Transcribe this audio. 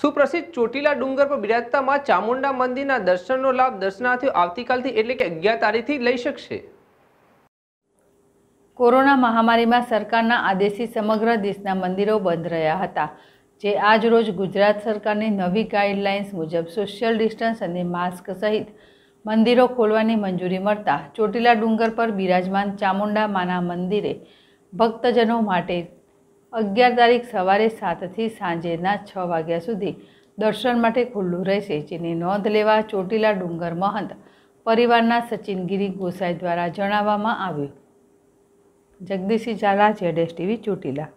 સુપ્રસિદ્ધ ચોટીલા ડુંગર પર બિરાજતામાં ચામુંડા મંદિરના દર્શનનો લાભ દર્શનાર્થીઓ આવતીકાલથી એટલે કે અગિયાર તારીખથી લઈ શકશે કોરોના મહામારીમાં સરકારના આદેશથી સમગ્ર દેશના મંદિરો બંધ રહ્યા હતા જે આજરોજ ગુજરાત સરકારની નવી ગાઈડલાઇન્સ મુજબ સોશિયલ ડિસ્ટન્સ અને માસ્ક સહિત મંદિરો ખોલવાની મંજૂરી મળતા ચોટીલા ડુંગર પર બિરાજમાન ચામુંડા માના મંદિરે ભક્તજનો માટે અગિયાર તારીખ સવારે સાતથી સાંજેના છ વાગ્યા સુધી દર્શન માટે ખુલ્લું રહેશે જેની નોંધ લેવા ચોટીલા ડુંગર મહંત પરિવારના સચિનગીરી ગોસાઈ દ્વારા જણાવવામાં આવ્યું જગદીશી ઝાલા જેડેશ ટીવી ચોટીલા